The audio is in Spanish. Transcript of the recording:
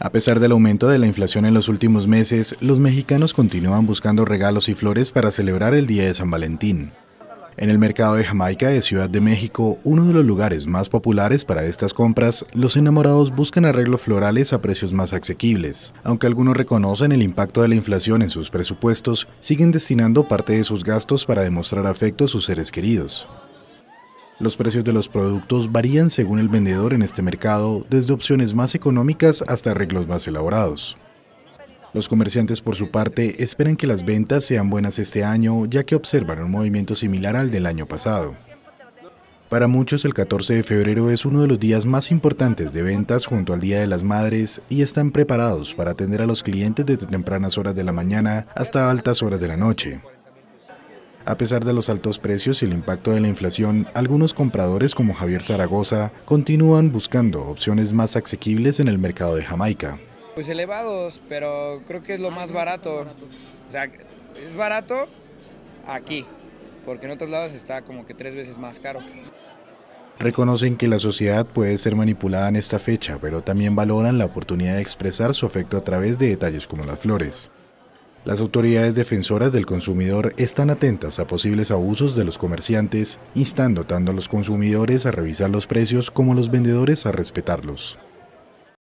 A pesar del aumento de la inflación en los últimos meses, los mexicanos continúan buscando regalos y flores para celebrar el Día de San Valentín. En el mercado de Jamaica de Ciudad de México, uno de los lugares más populares para estas compras, los enamorados buscan arreglos florales a precios más asequibles. Aunque algunos reconocen el impacto de la inflación en sus presupuestos, siguen destinando parte de sus gastos para demostrar afecto a sus seres queridos. Los precios de los productos varían según el vendedor en este mercado, desde opciones más económicas hasta arreglos más elaborados. Los comerciantes, por su parte, esperan que las ventas sean buenas este año, ya que observan un movimiento similar al del año pasado. Para muchos, el 14 de febrero es uno de los días más importantes de ventas junto al Día de las Madres y están preparados para atender a los clientes desde tempranas horas de la mañana hasta altas horas de la noche. A pesar de los altos precios y el impacto de la inflación, algunos compradores como Javier Zaragoza continúan buscando opciones más asequibles en el mercado de Jamaica. Pues elevados, pero creo que es lo más barato. O sea, es barato aquí, porque en otros lados está como que tres veces más caro. Reconocen que la sociedad puede ser manipulada en esta fecha, pero también valoran la oportunidad de expresar su afecto a través de detalles como las flores. Las autoridades defensoras del consumidor están atentas a posibles abusos de los comerciantes, instando tanto a los consumidores a revisar los precios como a los vendedores a respetarlos.